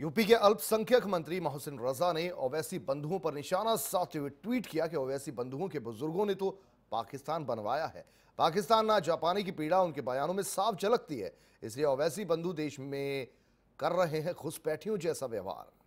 UP के अल्पसंख्यक मंत्री मोहसिन रजा ने ओवैसी बंधुओं पर निशाना साधते हुए ट्वीट किया कि ओवैसी बंधुओं के बुजुर्गों ने तो पाकिस्तान बनवाया है पाकिस्तान ना जापानी की पीड़ा उनके बयानों में साफ झलकती है इसलिए ओवैसी बंधु देश में कर रहे हैं घुसपैठियों जैसा व्यवहार